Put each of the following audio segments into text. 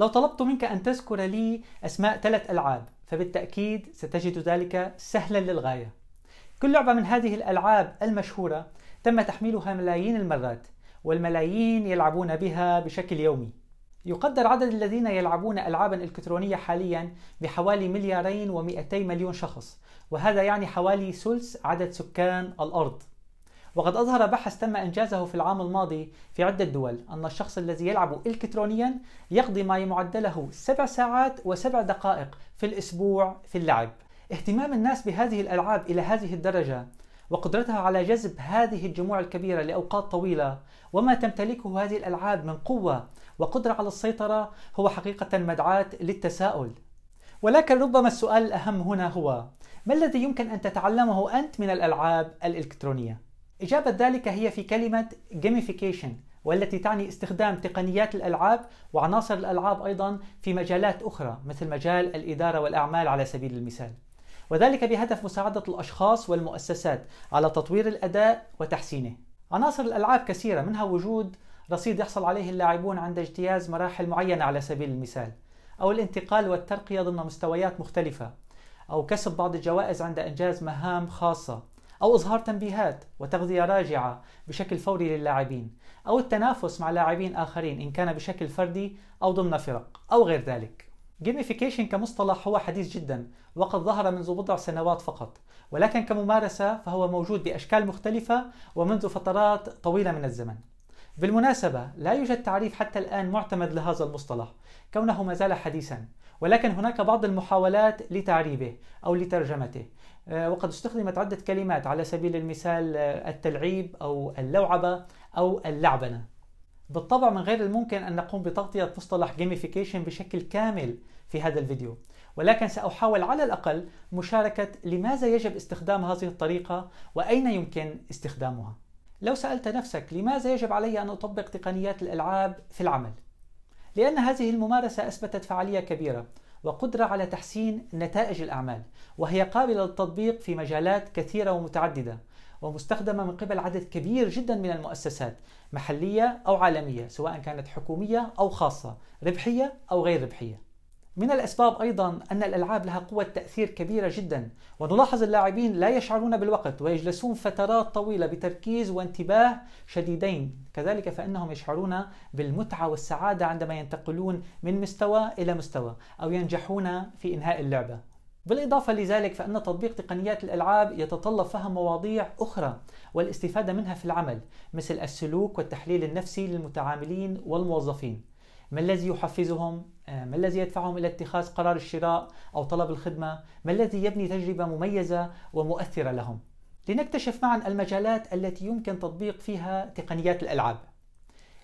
لو طلبت منك أن تذكر لي أسماء ثلاث ألعاب فبالتأكيد ستجد ذلك سهلا للغاية كل لعبة من هذه الألعاب المشهورة تم تحميلها ملايين المرات والملايين يلعبون بها بشكل يومي يقدر عدد الذين يلعبون ألعابا إلكترونية حاليا بحوالي مليارين ومئتي مليون شخص وهذا يعني حوالي ثلث عدد سكان الأرض وقد أظهر بحث تم إنجازه في العام الماضي في عدة دول أن الشخص الذي يلعب إلكترونيا يقضي ما يعدله سبع ساعات وسبع دقائق في الأسبوع في اللعب اهتمام الناس بهذه الألعاب إلى هذه الدرجة وقدرتها على جذب هذه الجموع الكبيرة لأوقات طويلة وما تمتلكه هذه الألعاب من قوة وقدرة على السيطرة هو حقيقة مدعاة للتساؤل ولكن ربما السؤال الأهم هنا هو ما الذي يمكن أن تتعلمه أنت من الألعاب الإلكترونية؟ إجابة ذلك هي في كلمة gamification والتي تعني استخدام تقنيات الألعاب وعناصر الألعاب أيضا في مجالات أخرى مثل مجال الإدارة والأعمال على سبيل المثال وذلك بهدف مساعدة الأشخاص والمؤسسات على تطوير الأداء وتحسينه عناصر الألعاب كثيرة منها وجود رصيد يحصل عليه اللاعبون عند اجتياز مراحل معينة على سبيل المثال أو الانتقال والترقية ضمن مستويات مختلفة أو كسب بعض الجوائز عند إنجاز مهام خاصة أو إظهار تنبيهات وتغذية راجعة بشكل فوري للاعبين أو التنافس مع لاعبين آخرين إن كان بشكل فردي أو ضمن فرق أو غير ذلك جيميفيكيشن كمصطلح هو حديث جدا وقد ظهر منذ بضع سنوات فقط ولكن كممارسة فهو موجود بأشكال مختلفة ومنذ فترات طويلة من الزمن بالمناسبة لا يوجد تعريف حتى الآن معتمد لهذا المصطلح كونه ما زال حديثا ولكن هناك بعض المحاولات لتعريبه أو لترجمته آه، وقد استخدمت عدة كلمات على سبيل المثال آه، التلعيب أو اللوعبة أو اللعبنة بالطبع من غير الممكن أن نقوم بتغطية مصطلح gamification بشكل كامل في هذا الفيديو ولكن سأحاول على الأقل مشاركة لماذا يجب استخدام هذه الطريقة وأين يمكن استخدامها لو سألت نفسك لماذا يجب علي أن أطبق تقنيات الألعاب في العمل؟ لأن هذه الممارسة أثبتت فعالية كبيرة وقدرة على تحسين نتائج الأعمال وهي قابلة للتطبيق في مجالات كثيرة ومتعددة ومستخدمة من قبل عدد كبير جدا من المؤسسات محلية أو عالمية سواء كانت حكومية أو خاصة ربحية أو غير ربحية من الأسباب أيضا أن الألعاب لها قوة تأثير كبيرة جدا ونلاحظ اللاعبين لا يشعرون بالوقت ويجلسون فترات طويلة بتركيز وانتباه شديدين كذلك فإنهم يشعرون بالمتعة والسعادة عندما ينتقلون من مستوى إلى مستوى أو ينجحون في إنهاء اللعبة بالإضافة لذلك فإن تطبيق تقنيات الألعاب يتطلب فهم مواضيع أخرى والاستفادة منها في العمل مثل السلوك والتحليل النفسي للمتعاملين والموظفين ما الذي يحفزهم آه، ما الذي يدفعهم الى اتخاذ قرار الشراء او طلب الخدمه ما الذي يبني تجربه مميزه ومؤثره لهم لنكتشف معا المجالات التي يمكن تطبيق فيها تقنيات الالعاب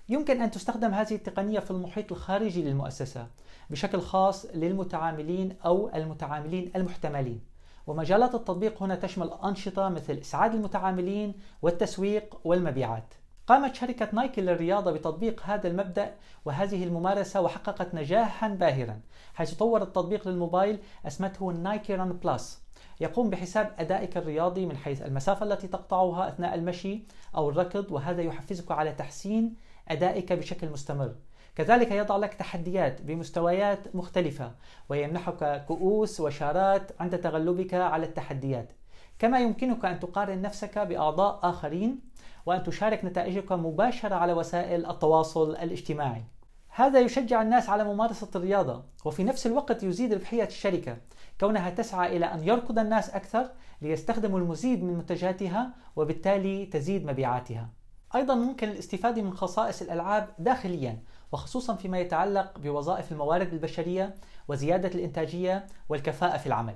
يمكن ان تستخدم هذه التقنيه في المحيط الخارجي للمؤسسه بشكل خاص للمتعاملين او المتعاملين المحتملين ومجالات التطبيق هنا تشمل انشطه مثل اسعاد المتعاملين والتسويق والمبيعات قامت شركة نايكي للرياضة بتطبيق هذا المبدأ وهذه الممارسة وحققت نجاحا باهرا حيث طور التطبيق للموبايل اسمته نايكي ران بلس يقوم بحساب أدائك الرياضي من حيث المسافة التي تقطعها أثناء المشي أو الركض وهذا يحفزك على تحسين أدائك بشكل مستمر كذلك يضع لك تحديات بمستويات مختلفة ويمنحك كؤوس وشارات عند تغلبك على التحديات كما يمكنك أن تقارن نفسك بأعضاء آخرين وأن تشارك نتائجك مباشرة على وسائل التواصل الاجتماعي هذا يشجع الناس على ممارسة الرياضة وفي نفس الوقت يزيد ربحية الشركة كونها تسعى إلى أن يركض الناس أكثر ليستخدموا المزيد من منتجاتها وبالتالي تزيد مبيعاتها أيضا ممكن الاستفادة من خصائص الألعاب داخليا وخصوصا فيما يتعلق بوظائف الموارد البشرية وزيادة الإنتاجية والكفاءة في العمل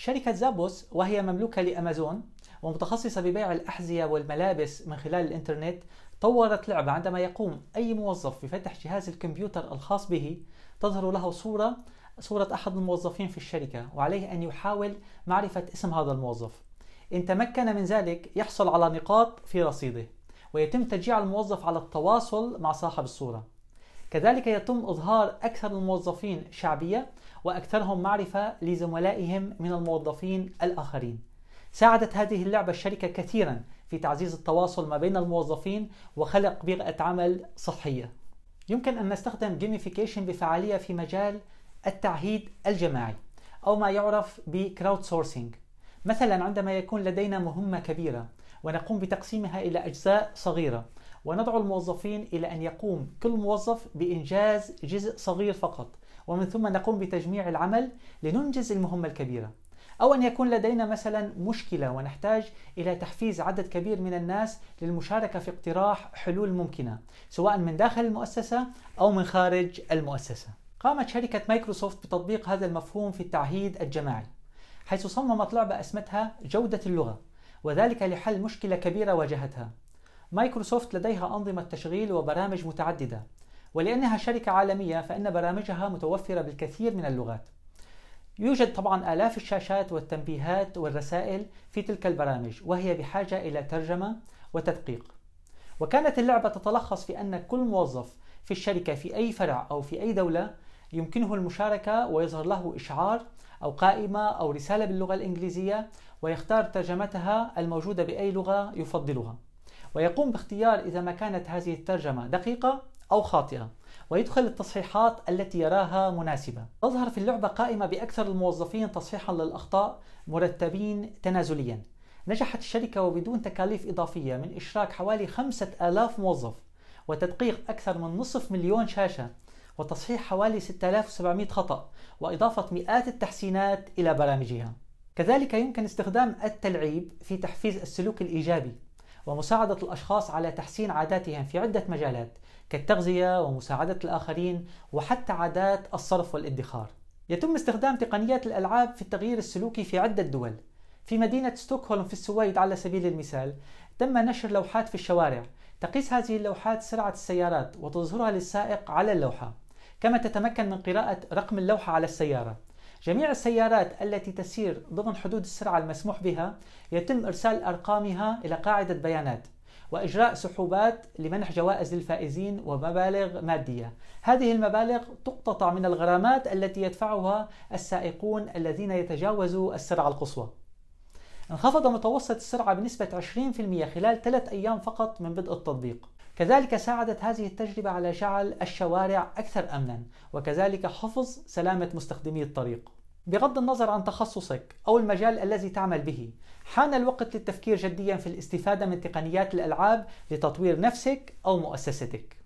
شركة زابوس وهي مملوكة لأمازون ومتخصصة ببيع الأحذية والملابس من خلال الإنترنت طورت لعبة عندما يقوم أي موظف بفتح جهاز الكمبيوتر الخاص به تظهر له صورة صورة أحد الموظفين في الشركة وعليه أن يحاول معرفة اسم هذا الموظف إن تمكن من ذلك يحصل على نقاط في رصيده ويتم تشجيع الموظف على التواصل مع صاحب الصورة كذلك يتم إظهار أكثر الموظفين شعبية وأكثرهم معرفة لزملائهم من الموظفين الآخرين ساعدت هذه اللعبة الشركة كثيرا في تعزيز التواصل ما بين الموظفين وخلق بيئة عمل صحية يمكن أن نستخدم جيميفيكيشن بفعالية في مجال التعهيد الجماعي أو ما يعرف بكراود سورسينج مثلا عندما يكون لدينا مهمة كبيرة ونقوم بتقسيمها إلى أجزاء صغيرة وندعو الموظفين إلى أن يقوم كل موظف بإنجاز جزء صغير فقط ومن ثم نقوم بتجميع العمل لننجز المهمة الكبيرة أو أن يكون لدينا مثلا مشكلة ونحتاج إلى تحفيز عدد كبير من الناس للمشاركة في اقتراح حلول ممكنة سواء من داخل المؤسسة أو من خارج المؤسسة قامت شركة مايكروسوفت بتطبيق هذا المفهوم في التعهيد الجماعي حيث صممت لعبة اسمتها جودة اللغة وذلك لحل مشكلة كبيرة واجهتها مايكروسوفت لديها أنظمة تشغيل وبرامج متعددة ولأنها شركة عالمية فإن برامجها متوفرة بالكثير من اللغات يوجد طبعا آلاف الشاشات والتنبيهات والرسائل في تلك البرامج وهي بحاجة إلى ترجمة وتدقيق وكانت اللعبة تتلخص في أن كل موظف في الشركة في أي فرع أو في أي دولة يمكنه المشاركة ويظهر له إشعار أو قائمة أو رسالة باللغة الإنجليزية ويختار ترجمتها الموجودة بأي لغة يفضلها ويقوم باختيار إذا ما كانت هذه الترجمة دقيقة أو خاطئة ويدخل التصحيحات التي يراها مناسبة تظهر في اللعبة قائمة بأكثر الموظفين تصحيحا للأخطاء مرتبين تنازليا نجحت الشركة وبدون تكاليف إضافية من إشراك حوالي 5000 موظف وتدقيق أكثر من نصف مليون شاشة وتصحيح حوالي 6700 خطأ وإضافة مئات التحسينات إلى برامجها كذلك يمكن استخدام التلعيب في تحفيز السلوك الإيجابي ومساعدة الأشخاص على تحسين عاداتهم في عدة مجالات كالتغذية ومساعدة الآخرين وحتى عادات الصرف والادخار. يتم استخدام تقنيات الألعاب في التغيير السلوكي في عدة دول. في مدينة ستوكهولم في السويد على سبيل المثال تم نشر لوحات في الشوارع تقيس هذه اللوحات سرعة السيارات وتظهرها للسائق على اللوحة كما تتمكن من قراءة رقم اللوحة على السيارة جميع السيارات التي تسير ضمن حدود السرعة المسموح بها يتم إرسال أرقامها إلى قاعدة بيانات وإجراء سحوبات لمنح جوائز للفائزين ومبالغ مادية هذه المبالغ تقتطع من الغرامات التي يدفعها السائقون الذين يتجاوزوا السرعة القصوى انخفض متوسط السرعة بنسبة 20% خلال ثلاث أيام فقط من بدء التطبيق كذلك ساعدت هذه التجربة على جعل الشوارع أكثر أمنا وكذلك حفظ سلامة مستخدمي الطريق بغض النظر عن تخصصك أو المجال الذي تعمل به حان الوقت للتفكير جديا في الاستفادة من تقنيات الألعاب لتطوير نفسك أو مؤسستك